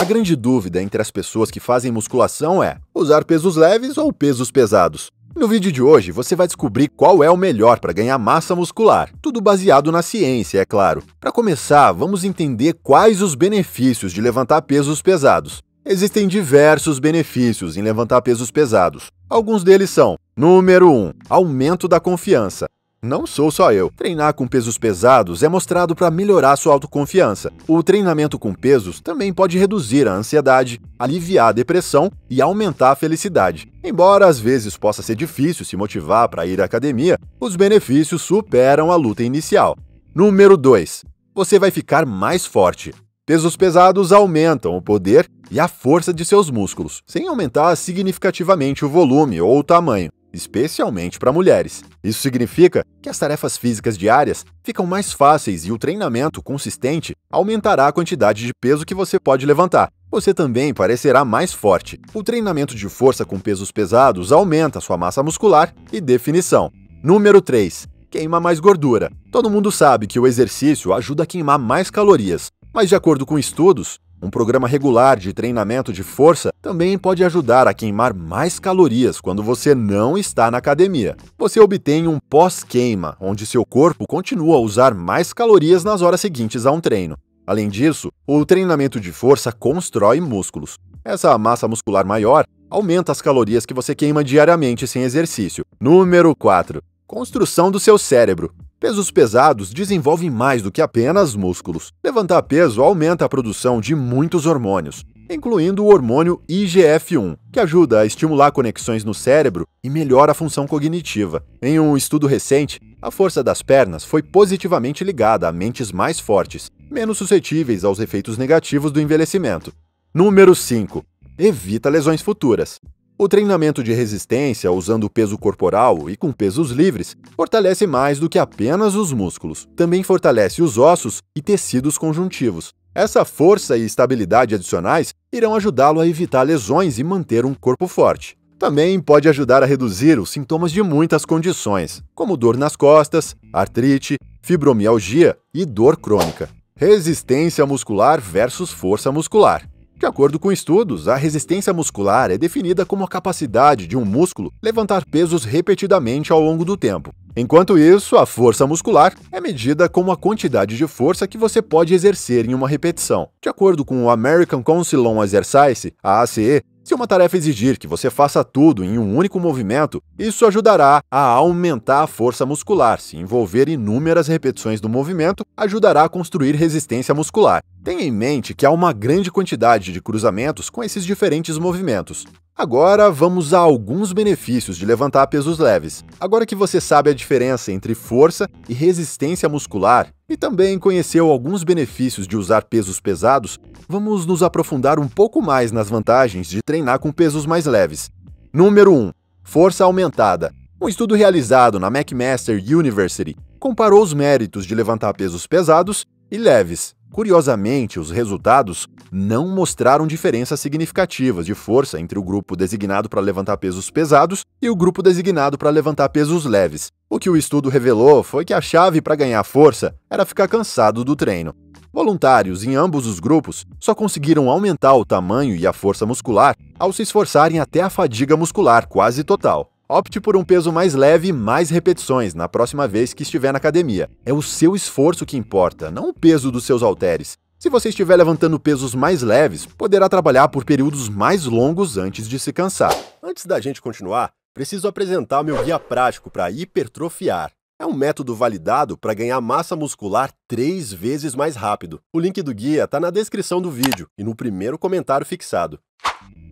A grande dúvida entre as pessoas que fazem musculação é usar pesos leves ou pesos pesados. No vídeo de hoje, você vai descobrir qual é o melhor para ganhar massa muscular, tudo baseado na ciência, é claro. Para começar, vamos entender quais os benefícios de levantar pesos pesados. Existem diversos benefícios em levantar pesos pesados. Alguns deles são: número 1, um, aumento da confiança. Não sou só eu. Treinar com pesos pesados é mostrado para melhorar sua autoconfiança. O treinamento com pesos também pode reduzir a ansiedade, aliviar a depressão e aumentar a felicidade. Embora às vezes possa ser difícil se motivar para ir à academia, os benefícios superam a luta inicial. Número 2. Você vai ficar mais forte. Pesos pesados aumentam o poder e a força de seus músculos, sem aumentar significativamente o volume ou o tamanho especialmente para mulheres. Isso significa que as tarefas físicas diárias ficam mais fáceis e o treinamento consistente aumentará a quantidade de peso que você pode levantar. Você também parecerá mais forte. O treinamento de força com pesos pesados aumenta sua massa muscular e definição. Número 3. Queima mais gordura. Todo mundo sabe que o exercício ajuda a queimar mais calorias, mas de acordo com estudos, um programa regular de treinamento de força também pode ajudar a queimar mais calorias quando você não está na academia. Você obtém um pós-queima, onde seu corpo continua a usar mais calorias nas horas seguintes a um treino. Além disso, o treinamento de força constrói músculos. Essa massa muscular maior aumenta as calorias que você queima diariamente sem exercício. Número 4. Construção do seu cérebro. Pesos pesados desenvolvem mais do que apenas músculos. Levantar peso aumenta a produção de muitos hormônios, incluindo o hormônio IGF-1, que ajuda a estimular conexões no cérebro e melhora a função cognitiva. Em um estudo recente, a força das pernas foi positivamente ligada a mentes mais fortes, menos suscetíveis aos efeitos negativos do envelhecimento. Número 5. Evita lesões futuras. O treinamento de resistência usando peso corporal e com pesos livres fortalece mais do que apenas os músculos, também fortalece os ossos e tecidos conjuntivos. Essa força e estabilidade adicionais irão ajudá-lo a evitar lesões e manter um corpo forte. Também pode ajudar a reduzir os sintomas de muitas condições, como dor nas costas, artrite, fibromialgia e dor crônica. Resistência muscular versus força muscular. De acordo com estudos, a resistência muscular é definida como a capacidade de um músculo levantar pesos repetidamente ao longo do tempo. Enquanto isso, a força muscular é medida como a quantidade de força que você pode exercer em uma repetição. De acordo com o American Council on Exercise, a ACE, se é uma tarefa exigir que você faça tudo em um único movimento, isso ajudará a aumentar a força muscular. Se envolver inúmeras repetições do movimento, ajudará a construir resistência muscular. Tenha em mente que há uma grande quantidade de cruzamentos com esses diferentes movimentos. Agora vamos a alguns benefícios de levantar pesos leves. Agora que você sabe a diferença entre força e resistência muscular e também conheceu alguns benefícios de usar pesos pesados, vamos nos aprofundar um pouco mais nas vantagens de treinar com pesos mais leves. Número 1. Força aumentada. Um estudo realizado na McMaster University comparou os méritos de levantar pesos pesados e leves. Curiosamente, os resultados não mostraram diferenças significativas de força entre o grupo designado para levantar pesos pesados e o grupo designado para levantar pesos leves. O que o estudo revelou foi que a chave para ganhar força era ficar cansado do treino. Voluntários em ambos os grupos só conseguiram aumentar o tamanho e a força muscular ao se esforçarem até a fadiga muscular quase total. Opte por um peso mais leve e mais repetições na próxima vez que estiver na academia. É o seu esforço que importa, não o peso dos seus halteres. Se você estiver levantando pesos mais leves, poderá trabalhar por períodos mais longos antes de se cansar. Antes da gente continuar, preciso apresentar meu guia prático para hipertrofiar. É um método validado para ganhar massa muscular três vezes mais rápido. O link do guia está na descrição do vídeo e no primeiro comentário fixado.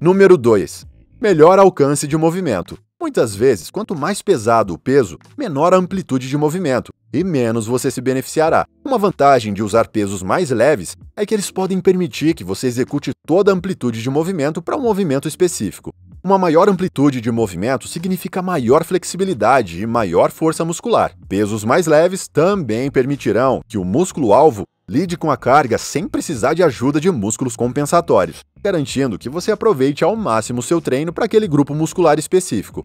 Número 2. Melhor alcance de movimento. Muitas vezes, quanto mais pesado o peso, menor a amplitude de movimento e menos você se beneficiará. Uma vantagem de usar pesos mais leves é que eles podem permitir que você execute toda a amplitude de movimento para um movimento específico. Uma maior amplitude de movimento significa maior flexibilidade e maior força muscular. Pesos mais leves também permitirão que o músculo-alvo lide com a carga sem precisar de ajuda de músculos compensatórios, garantindo que você aproveite ao máximo seu treino para aquele grupo muscular específico.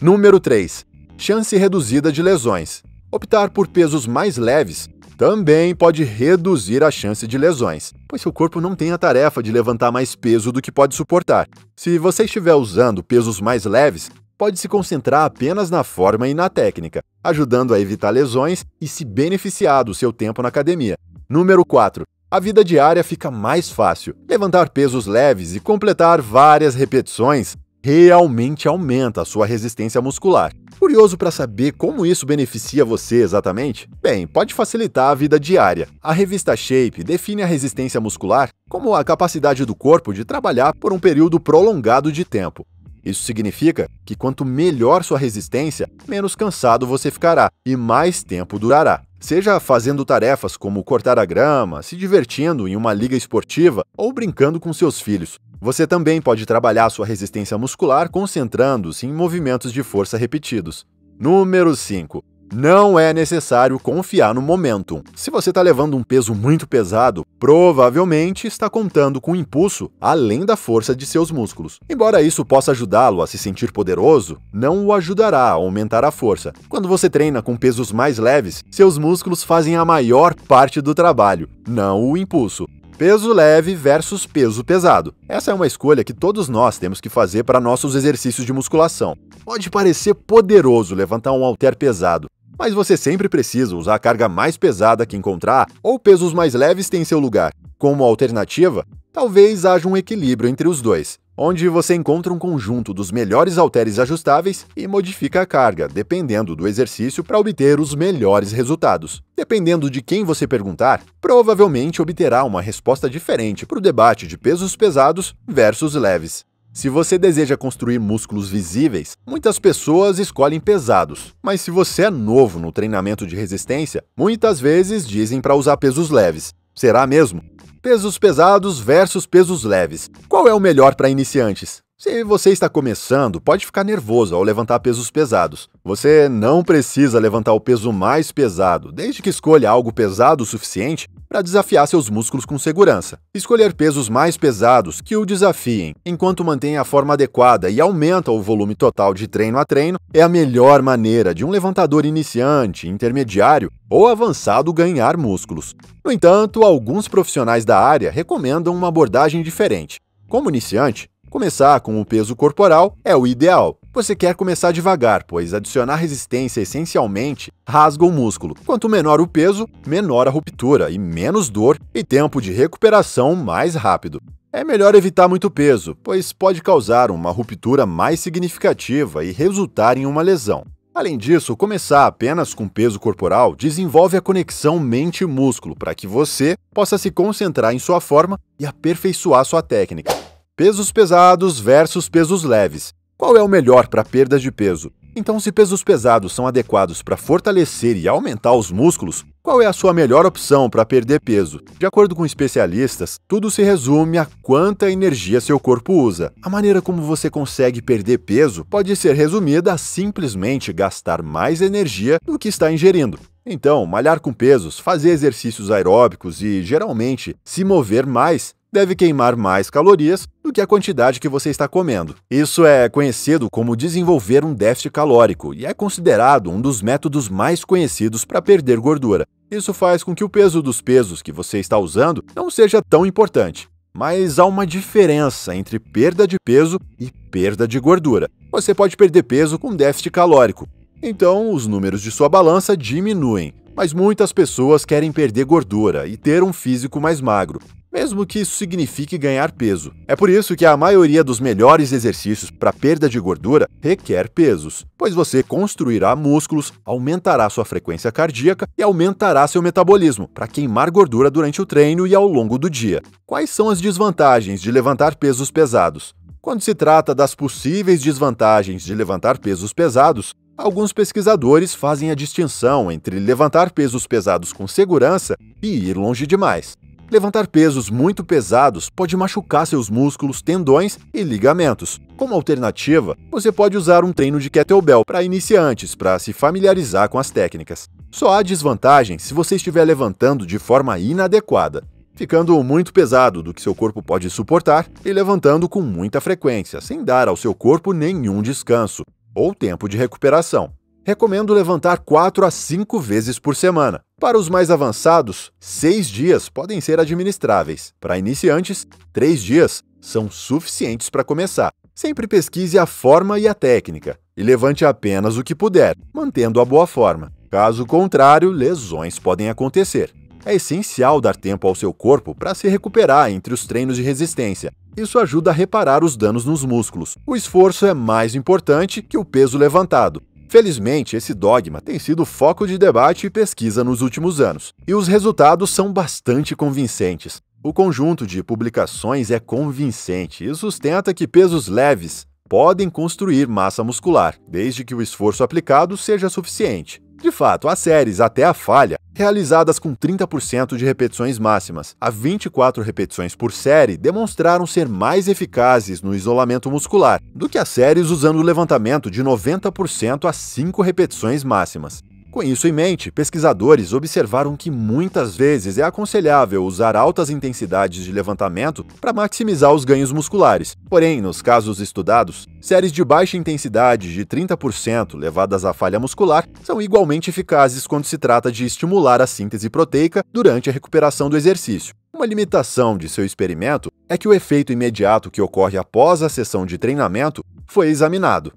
Número 3. Chance reduzida de lesões. Optar por pesos mais leves também pode reduzir a chance de lesões, pois seu corpo não tem a tarefa de levantar mais peso do que pode suportar. Se você estiver usando pesos mais leves, pode se concentrar apenas na forma e na técnica, ajudando a evitar lesões e se beneficiar do seu tempo na academia. Número 4. A vida diária fica mais fácil. Levantar pesos leves e completar várias repetições realmente aumenta a sua resistência muscular. Curioso para saber como isso beneficia você exatamente? Bem, pode facilitar a vida diária. A revista Shape define a resistência muscular como a capacidade do corpo de trabalhar por um período prolongado de tempo. Isso significa que quanto melhor sua resistência, menos cansado você ficará e mais tempo durará. Seja fazendo tarefas como cortar a grama, se divertindo em uma liga esportiva ou brincando com seus filhos, você também pode trabalhar sua resistência muscular concentrando-se em movimentos de força repetidos. Número 5. Não é necessário confiar no momentum. Se você está levando um peso muito pesado, provavelmente está contando com um impulso além da força de seus músculos. Embora isso possa ajudá-lo a se sentir poderoso, não o ajudará a aumentar a força. Quando você treina com pesos mais leves, seus músculos fazem a maior parte do trabalho, não o impulso. Peso leve versus peso pesado. Essa é uma escolha que todos nós temos que fazer para nossos exercícios de musculação. Pode parecer poderoso levantar um halter pesado, mas você sempre precisa usar a carga mais pesada que encontrar ou pesos mais leves têm seu lugar. Como alternativa, talvez haja um equilíbrio entre os dois onde você encontra um conjunto dos melhores halteres ajustáveis e modifica a carga, dependendo do exercício, para obter os melhores resultados. Dependendo de quem você perguntar, provavelmente obterá uma resposta diferente para o debate de pesos pesados versus leves. Se você deseja construir músculos visíveis, muitas pessoas escolhem pesados. Mas se você é novo no treinamento de resistência, muitas vezes dizem para usar pesos leves. Será mesmo? Pesos pesados versus pesos leves. Qual é o melhor para iniciantes? Se você está começando, pode ficar nervoso ao levantar pesos pesados. Você não precisa levantar o peso mais pesado, desde que escolha algo pesado o suficiente para desafiar seus músculos com segurança. Escolher pesos mais pesados que o desafiem, enquanto mantém a forma adequada e aumenta o volume total de treino a treino, é a melhor maneira de um levantador iniciante, intermediário ou avançado ganhar músculos. No entanto, alguns profissionais da área recomendam uma abordagem diferente. Como iniciante, Começar com o peso corporal é o ideal. Você quer começar devagar, pois adicionar resistência essencialmente rasga o músculo. Quanto menor o peso, menor a ruptura e menos dor e tempo de recuperação mais rápido. É melhor evitar muito peso, pois pode causar uma ruptura mais significativa e resultar em uma lesão. Além disso, começar apenas com peso corporal desenvolve a conexão mente-músculo para que você possa se concentrar em sua forma e aperfeiçoar sua técnica. Pesos pesados versus pesos leves. Qual é o melhor para perdas de peso? Então, se pesos pesados são adequados para fortalecer e aumentar os músculos, qual é a sua melhor opção para perder peso? De acordo com especialistas, tudo se resume a quanta energia seu corpo usa. A maneira como você consegue perder peso pode ser resumida a simplesmente gastar mais energia do que está ingerindo. Então, malhar com pesos, fazer exercícios aeróbicos e, geralmente, se mover mais deve queimar mais calorias do que a quantidade que você está comendo. Isso é conhecido como desenvolver um déficit calórico e é considerado um dos métodos mais conhecidos para perder gordura. Isso faz com que o peso dos pesos que você está usando não seja tão importante. Mas há uma diferença entre perda de peso e perda de gordura. Você pode perder peso com déficit calórico, então os números de sua balança diminuem. Mas muitas pessoas querem perder gordura e ter um físico mais magro mesmo que isso signifique ganhar peso. É por isso que a maioria dos melhores exercícios para perda de gordura requer pesos, pois você construirá músculos, aumentará sua frequência cardíaca e aumentará seu metabolismo para queimar gordura durante o treino e ao longo do dia. Quais são as desvantagens de levantar pesos pesados? Quando se trata das possíveis desvantagens de levantar pesos pesados, alguns pesquisadores fazem a distinção entre levantar pesos pesados com segurança e ir longe demais. Levantar pesos muito pesados pode machucar seus músculos, tendões e ligamentos. Como alternativa, você pode usar um treino de kettlebell para iniciantes, para se familiarizar com as técnicas. Só há desvantagem se você estiver levantando de forma inadequada, ficando muito pesado do que seu corpo pode suportar e levantando com muita frequência, sem dar ao seu corpo nenhum descanso ou tempo de recuperação. Recomendo levantar 4 a 5 vezes por semana. Para os mais avançados, 6 dias podem ser administráveis. Para iniciantes, 3 dias são suficientes para começar. Sempre pesquise a forma e a técnica e levante apenas o que puder, mantendo a boa forma. Caso contrário, lesões podem acontecer. É essencial dar tempo ao seu corpo para se recuperar entre os treinos de resistência. Isso ajuda a reparar os danos nos músculos. O esforço é mais importante que o peso levantado. Felizmente, esse dogma tem sido foco de debate e pesquisa nos últimos anos, e os resultados são bastante convincentes. O conjunto de publicações é convincente e sustenta que pesos leves podem construir massa muscular, desde que o esforço aplicado seja suficiente. De fato, há séries até a falha realizadas com 30% de repetições máximas. A 24 repetições por série demonstraram ser mais eficazes no isolamento muscular do que as séries usando o levantamento de 90% a 5 repetições máximas. Com isso em mente, pesquisadores observaram que muitas vezes é aconselhável usar altas intensidades de levantamento para maximizar os ganhos musculares. Porém, nos casos estudados, séries de baixa intensidade de 30% levadas à falha muscular são igualmente eficazes quando se trata de estimular a síntese proteica durante a recuperação do exercício. Uma limitação de seu experimento é que o efeito imediato que ocorre após a sessão de treinamento foi examinado.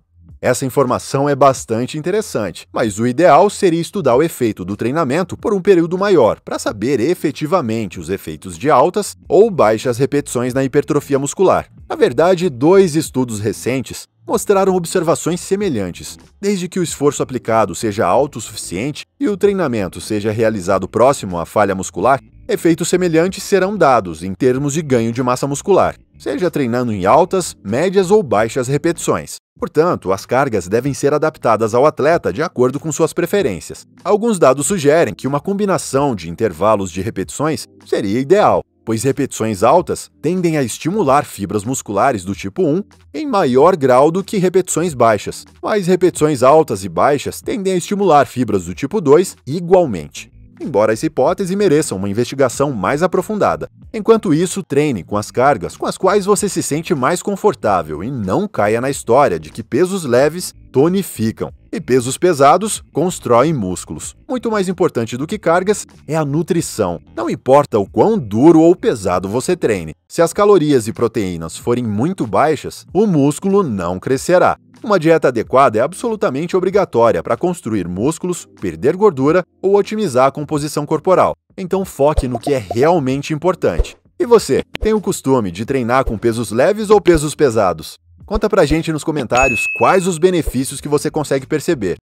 Essa informação é bastante interessante, mas o ideal seria estudar o efeito do treinamento por um período maior, para saber efetivamente os efeitos de altas ou baixas repetições na hipertrofia muscular. Na verdade, dois estudos recentes mostraram observações semelhantes. Desde que o esforço aplicado seja alto o suficiente e o treinamento seja realizado próximo à falha muscular, efeitos semelhantes serão dados em termos de ganho de massa muscular, seja treinando em altas, médias ou baixas repetições. Portanto, as cargas devem ser adaptadas ao atleta de acordo com suas preferências. Alguns dados sugerem que uma combinação de intervalos de repetições seria ideal, pois repetições altas tendem a estimular fibras musculares do tipo 1 em maior grau do que repetições baixas, mas repetições altas e baixas tendem a estimular fibras do tipo 2 igualmente embora essa hipótese mereça uma investigação mais aprofundada. Enquanto isso, treine com as cargas com as quais você se sente mais confortável e não caia na história de que pesos leves tonificam e pesos pesados constroem músculos. Muito mais importante do que cargas é a nutrição. Não importa o quão duro ou pesado você treine, se as calorias e proteínas forem muito baixas, o músculo não crescerá. Uma dieta adequada é absolutamente obrigatória para construir músculos, perder gordura ou otimizar a composição corporal, então foque no que é realmente importante. E você, tem o costume de treinar com pesos leves ou pesos pesados? Conta pra gente nos comentários quais os benefícios que você consegue perceber.